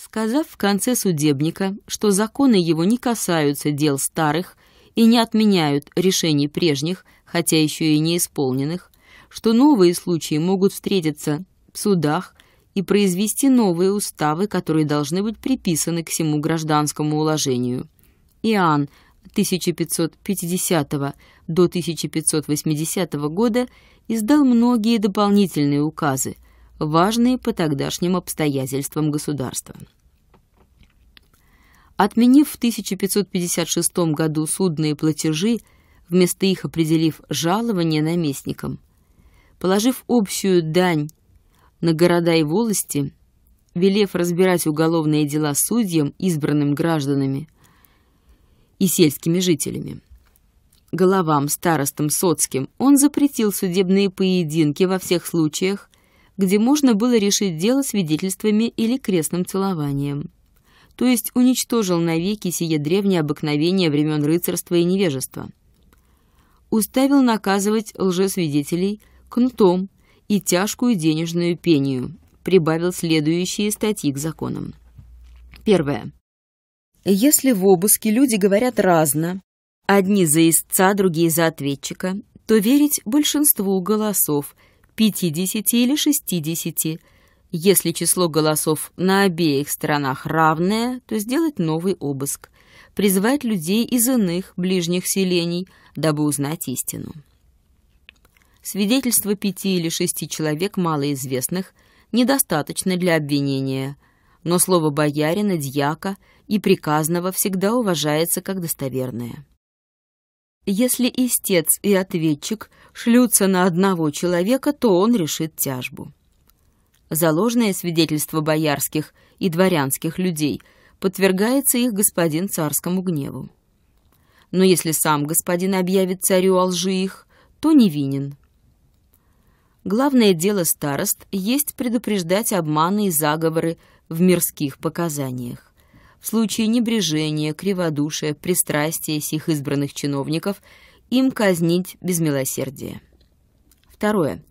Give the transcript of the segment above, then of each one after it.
Сказав в конце судебника, что законы его не касаются дел старых и не отменяют решений прежних, хотя еще и не исполненных, что новые случаи могут встретиться в судах и произвести новые уставы, которые должны быть приписаны к всему гражданскому уложению. Иоанн 1550 до 1580 года издал многие дополнительные указы – важные по тогдашним обстоятельствам государства. Отменив в 1556 году судные платежи, вместо их определив жалование наместникам, положив общую дань на города и волости, велев разбирать уголовные дела судьям, избранным гражданами и сельскими жителями. Головам, старостам, соцким он запретил судебные поединки во всех случаях, где можно было решить дело свидетельствами или крестным целованием. То есть уничтожил навеки сие древнее обыкновение времен рыцарства и невежества. Уставил наказывать лжесвидетелей кнутом и тяжкую денежную пению, прибавил следующие статьи к законам. Первое. Если в обыске люди говорят разно, одни за истца, другие за ответчика, то верить большинству голосов – 50 или 60. Если число голосов на обеих сторонах равное, то сделать новый обыск. Призвать людей из иных ближних селений, дабы узнать истину. Свидетельство пяти или шести человек малоизвестных недостаточно для обвинения, но слово боярина, дьяка и приказного всегда уважается как достоверное. Если истец и ответчик шлются на одного человека, то он решит тяжбу. Заложное свидетельство боярских и дворянских людей подвергается их господин царскому гневу. Но если сам господин объявит царю о лжи их, то невинен. Главное дело старост есть предупреждать обманы и заговоры в мирских показаниях в случае небрежения, криводушия, пристрастия сих избранных чиновников им казнить без милосердия. Второе.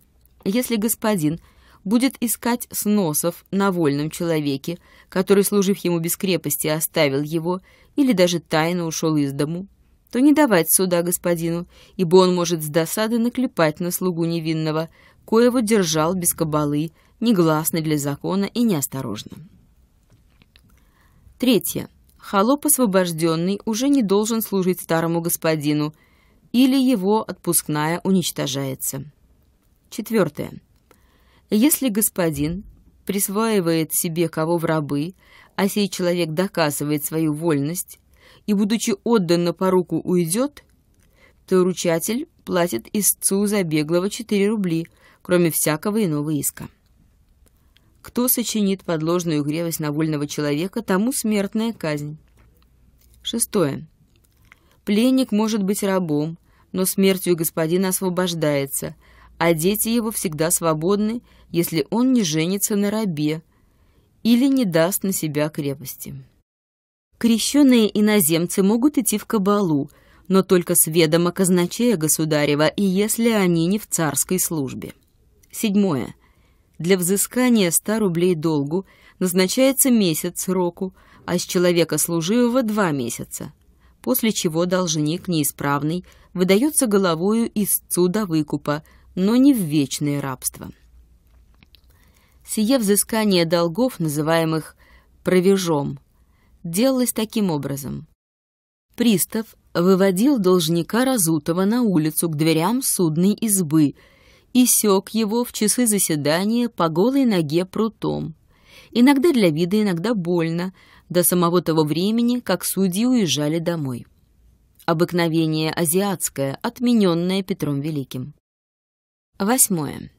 Если господин будет искать сносов на вольном человеке, который, служив ему без крепости, оставил его или даже тайно ушел из дому, то не давать суда господину, ибо он может с досады наклепать на слугу невинного, коего держал без кабалы, негласно для закона и неосторожно. Третье. Холоп освобожденный уже не должен служить старому господину, или его отпускная уничтожается. Четвертое. Если господин присваивает себе кого в рабы, а сей человек доказывает свою вольность и, будучи отдан на поруку, уйдет, то ручатель платит истцу за беглого 4 рубли, кроме всякого иного иска. Кто сочинит подложную гревость на вольного человека, тому смертная казнь. Шестое. Пленник может быть рабом, но смертью господина освобождается, а дети его всегда свободны, если он не женится на рабе или не даст на себя крепости. Крещенные иноземцы могут идти в кабалу, но только с ведома казначея государева и если они не в царской службе. Седьмое. Для взыскания 100 рублей долгу назначается месяц сроку, а с человека служивого – два месяца, после чего должник неисправный выдается головою истцу до выкупа, но не в вечное рабство. Сие взыскание долгов, называемых «провежом», делалось таким образом. Пристав выводил должника разутого на улицу к дверям судной избы – и сёк его в часы заседания по голой ноге прутом. Иногда для вида, иногда больно, до самого того времени, как судьи уезжали домой. Обыкновение азиатское, отменённое Петром Великим. Восьмое.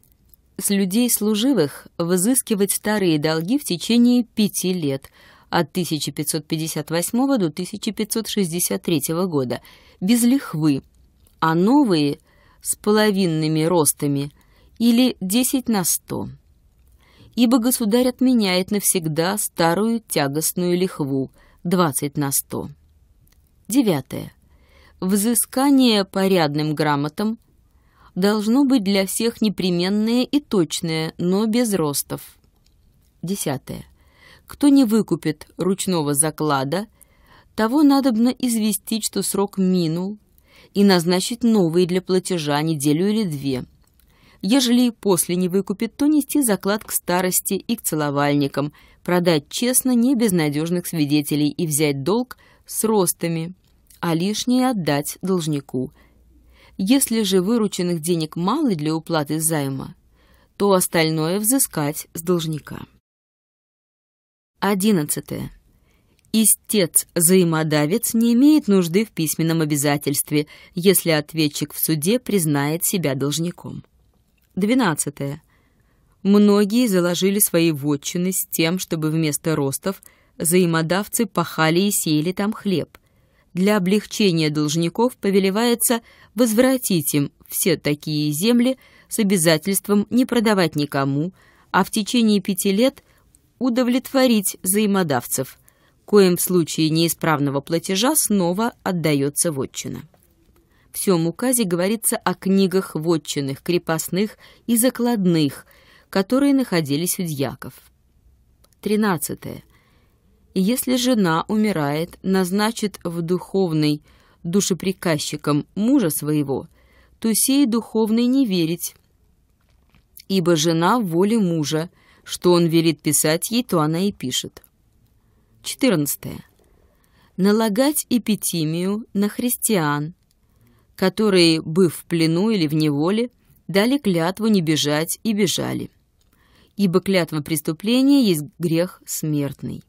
С людей служивых взыскивать старые долги в течение пяти лет – от 1558 до 1563 года без лихвы, а новые с половинными ростами или 10 на 100. Ибо государь отменяет навсегда старую тягостную лихву 20 на 100. Девятое. Взыскание порядным грамотам должно быть для всех непременное и точное, но без ростов. Десятое. Кто не выкупит ручного заклада, того надобно известить, что срок минул, и назначить новые для платежа неделю или две. Ежели после не выкупит, то нести заклад к старости и к целовальникам, продать честно не безнадежных свидетелей и взять долг с ростами, а лишнее отдать должнику. Если же вырученных денег мало для уплаты займа, то остальное взыскать с должника. Одиннадцатое истец заимодавец не имеет нужды в письменном обязательстве, если ответчик в суде признает себя должником. 12. Многие заложили свои вотчины с тем, чтобы вместо ростов заимодавцы пахали и сеяли там хлеб. Для облегчения должников повелевается возвратить им все такие земли с обязательством не продавать никому, а в течение пяти лет удовлетворить заимодавцев коим в случае неисправного платежа снова отдается вотчина. В всем указе говорится о книгах вотчинных, крепостных и закладных, которые находились у дьяков. 13. Если жена умирает, назначит в духовный душеприказчиком мужа своего, то сей духовный не верить, ибо жена в воле мужа, что он велит писать ей, то она и пишет. 14. Налагать эпитимию на христиан, которые, быв в плену или в неволе, дали клятву не бежать и бежали. Ибо клятва преступления есть грех смертный.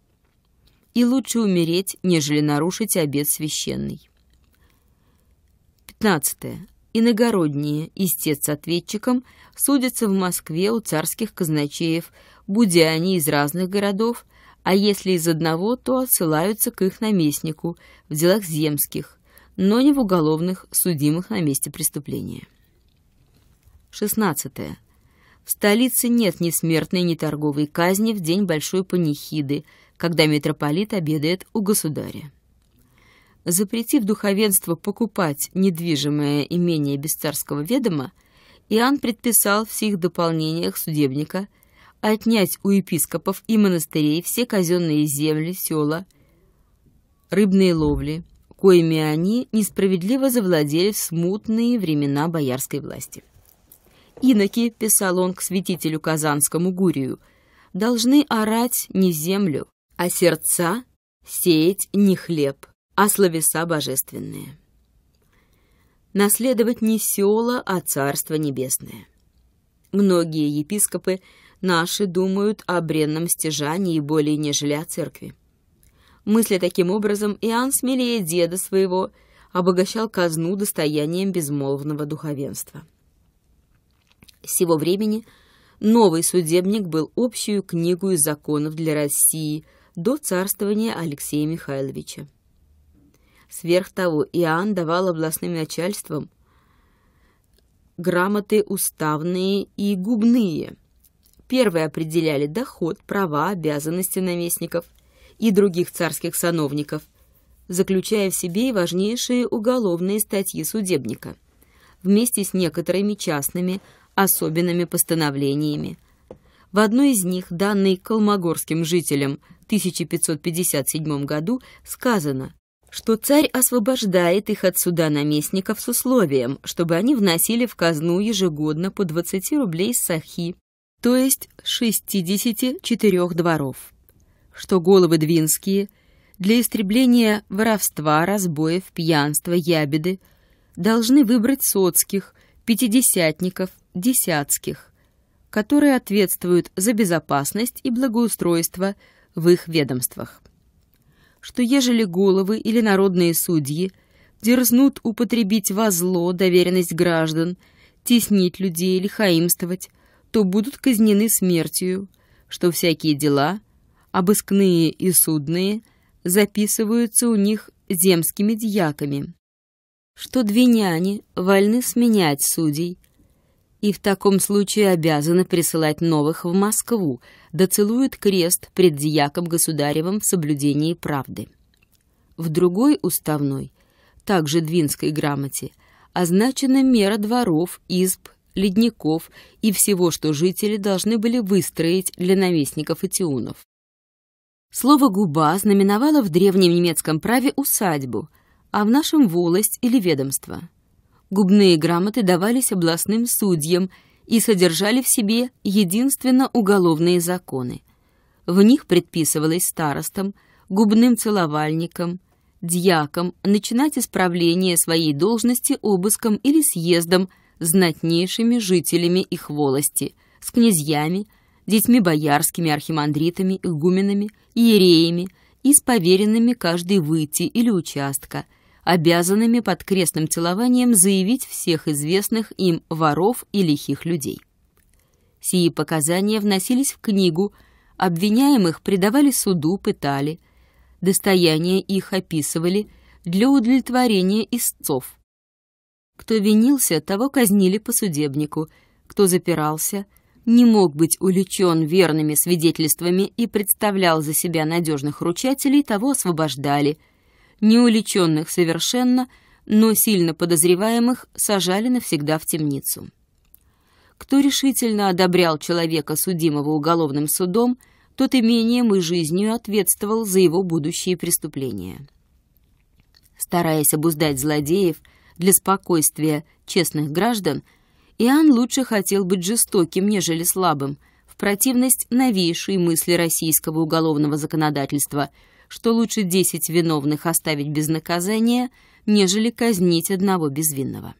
И лучше умереть, нежели нарушить обет священный. 15. Иногородние, истец ответчиком судятся в Москве у царских казначеев, будя они из разных городов – а если из одного, то отсылаются к их наместнику в делах земских, но не в уголовных, судимых на месте преступления. 16. В столице нет ни смертной, ни торговой казни в день Большой Панихиды, когда митрополит обедает у государя. Запретив духовенство покупать недвижимое имение без царского ведома, Иоанн предписал в сих дополнениях судебника – отнять у епископов и монастырей все казенные земли, села, рыбные ловли, коими они несправедливо завладели в смутные времена боярской власти. «Иноки», — писал он к святителю Казанскому Гурию, — «должны орать не землю, а сердца сеять не хлеб, а словеса божественные. Наследовать не села, а царство небесное». Многие епископы наши думают о бренном стяжании более нежели о церкви. Мысля таким образом, Иоанн смелее деда своего обогащал казну достоянием безмолвного духовенства. С сего времени новый судебник был общую книгу из законов для России до царствования Алексея Михайловича. Сверх того, Иоанн давал областным начальствам грамоты уставные и губные – Первые определяли доход, права, обязанности наместников и других царских сановников, заключая в себе и важнейшие уголовные статьи судебника, вместе с некоторыми частными, особенными постановлениями. В одной из них, данной калмогорским жителям в 1557 году, сказано, что царь освобождает их от суда наместников с условием, чтобы они вносили в казну ежегодно по 20 рублей сахи то есть 64 дворов, что головы двинские для истребления воровства, разбоев, пьянства, ябеды должны выбрать соцких, пятидесятников, десятских, которые ответствуют за безопасность и благоустройство в их ведомствах. Что ежели головы или народные судьи дерзнут употребить во зло доверенность граждан, теснить людей или хаимствовать, то будут казнены смертью, что всякие дела, обыскные и судные, записываются у них земскими дьяками, что две няни вольны сменять судей, и в таком случае обязаны присылать новых в Москву, да целуют крест пред дьяком государевым в соблюдении правды. В другой уставной, также двинской грамоте, означена мера дворов, изб ледников и всего, что жители должны были выстроить для наместников этиунов. Слово «губа» знаменовало в древнем немецком праве усадьбу, а в нашем — волость или ведомство. Губные грамоты давались областным судьям и содержали в себе единственно уголовные законы. В них предписывалось старостам, губным целовальникам, дьякам начинать исправление своей должности обыском или съездом – знатнейшими жителями их волости, с князьями, детьми боярскими, архимандритами, игуменами, иереями и с поверенными каждой выйти или участка, обязанными под крестным целованием заявить всех известных им воров и лихих людей. Сии показания вносились в книгу, обвиняемых предавали суду, пытали, достояние их описывали для удовлетворения истцов – кто винился, того казнили по судебнику, кто запирался, не мог быть уличен верными свидетельствами и представлял за себя надежных ручателей, того освобождали. Неуличенных совершенно, но сильно подозреваемых сажали навсегда в темницу. Кто решительно одобрял человека, судимого уголовным судом, тот имением и жизнью ответствовал за его будущие преступления. Стараясь обуздать злодеев, для спокойствия честных граждан, Иоанн лучше хотел быть жестоким, нежели слабым, в противность новейшей мысли российского уголовного законодательства, что лучше десять виновных оставить без наказания, нежели казнить одного безвинного.